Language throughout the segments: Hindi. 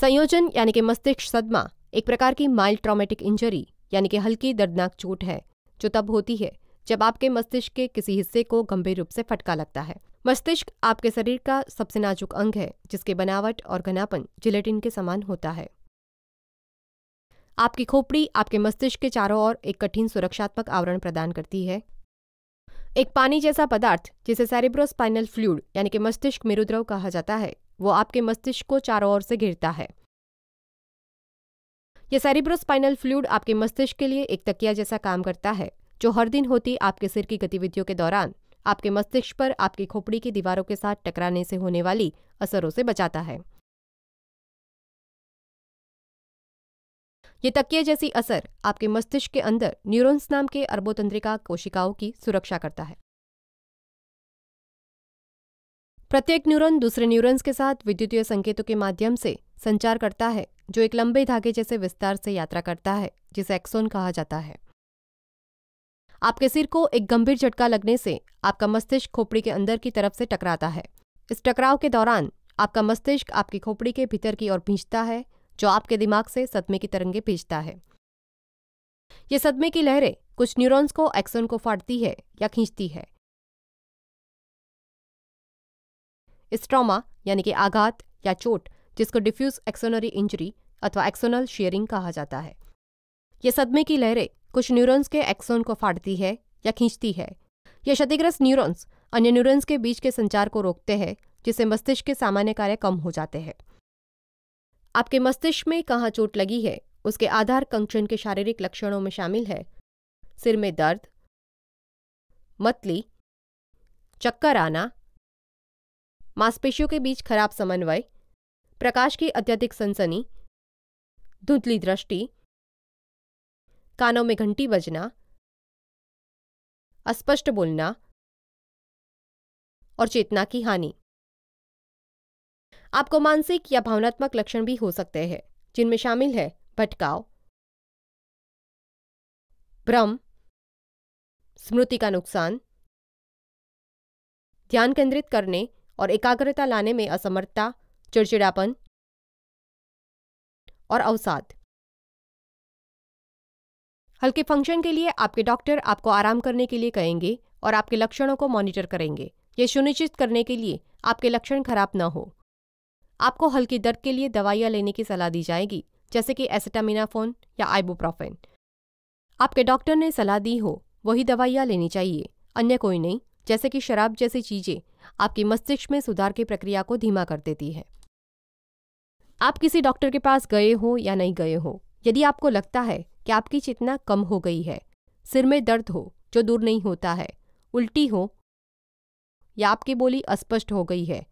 संयोजन यानी कि मस्तिष्क सदमा एक प्रकार की माइल्ड ट्रॉमेटिक इंजरी यानी कि हल्की दर्दनाक चोट है जो तब होती है जब आपके मस्तिष्क के किसी हिस्से को गंभीर रूप से फटका लगता है मस्तिष्क आपके शरीर का सबसे नाजुक अंग है जिसके बनावट और घनापन जिलेटिन के समान होता है आपकी खोपड़ी आपके मस्तिष्क के चारों ओर एक कठिन सुरक्षात्मक आवरण प्रदान करती है एक पानी जैसा पदार्थ जिसे सेरिब्रोस्पाइनल फ्लूड यानी कि मस्तिष्क मेरुद्रव कहा जाता है वो आपके मस्तिष्क को चारों ओर से घिरता है यह सेरिब्रोस्पाइनल फ्लूड आपके मस्तिष्क के लिए एक तकिया जैसा काम करता है जो हर दिन होती आपके सिर की गतिविधियों के दौरान आपके मस्तिष्क पर आपकी खोपड़ी की दीवारों के साथ टकराने से होने वाली असरों से बचाता है ये तकिए जैसी असर आपके मस्तिष्क के अंदर न्यूरॉन्स नाम के अर्बोतंत्रिका कोशिकाओं की सुरक्षा करता है प्रत्येक न्यूरॉन दूसरे न्यूरॉन्स के साथ विद्युतीय संकेतों के माध्यम से संचार करता है जो एक लंबे धागे जैसे विस्तार से यात्रा करता है जिसे एक्सोन कहा जाता है आपके सिर को एक गंभीर झटका लगने से आपका मस्तिष्क खोपड़ी के अंदर की तरफ से टकराता है इस टकराव के दौरान आपका मस्तिष्क आपकी खोपड़ी के भीतर की ओर भींचता है जो आपके दिमाग से सदमे की तरंगे भेजता है ये सदमे की लहरें कुछ न्यूरॉन्स को एक्सोन को फाड़ती है या खींचती है इस ट्रॉमा यानी कि आघात या चोट जिसको डिफ्यूज एक्सोनरी इंजरी अथवा एक्सोनल शेयरिंग कहा जाता है ये सदमे की लहरें कुछ न्यूरॉन्स के एक्सोन को फाड़ती है या खींचती है यह क्षतिग्रस्त न्यूरॉन्स अन्य न्यूरॉन्स के बीच के संचार को रोकते हैं जिससे मस्तिष्क के सामान्य कार्य कम हो जाते हैं आपके मस्तिष्क में कहाँ चोट लगी है उसके आधार कंक्शन के शारीरिक लक्षणों में शामिल है सिर में दर्द मतली चक्कर आना मांसपेशियों के बीच खराब समन्वय प्रकाश की अत्यधिक सनसनी धुंधली दृष्टि कानों में घंटी बजना अस्पष्ट बोलना और चेतना की हानि आपको मानसिक या भावनात्मक लक्षण भी हो सकते हैं जिनमें शामिल है भटकाव भ्रम स्मृति का नुकसान ध्यान केंद्रित करने और एकाग्रता लाने में असमर्थता चिड़चिड़ापन और अवसाद हल्के फंक्शन के लिए आपके डॉक्टर आपको आराम करने के लिए कहेंगे और आपके लक्षणों को मॉनिटर करेंगे यह सुनिश्चित करने के लिए आपके लक्षण खराब न हो आपको हल्की दर्द के लिए दवाइयां लेने की सलाह दी जाएगी जैसे कि एसेटामिनाफोन या आइबोप्रोफेन आपके डॉक्टर ने सलाह दी हो वही दवाइयां लेनी चाहिए अन्य कोई नहीं जैसे कि शराब जैसी चीज़ें आपके मस्तिष्क में सुधार की प्रक्रिया को धीमा कर देती है आप किसी डॉक्टर के पास गए हो या नहीं गए हो यदि आपको लगता है कि आपकी चेतना कम हो गई है सिर में दर्द हो जो दूर नहीं होता है उल्टी हो या आपकी बोली अस्पष्ट हो गई है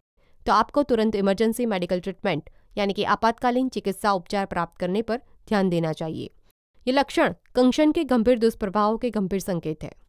तो आपको तुरंत इमरजेंसी मेडिकल ट्रीटमेंट यानी कि आपातकालीन चिकित्सा उपचार प्राप्त करने पर ध्यान देना चाहिए ये लक्षण कंक्षण के गंभीर दुष्प्रभावों के गंभीर संकेत है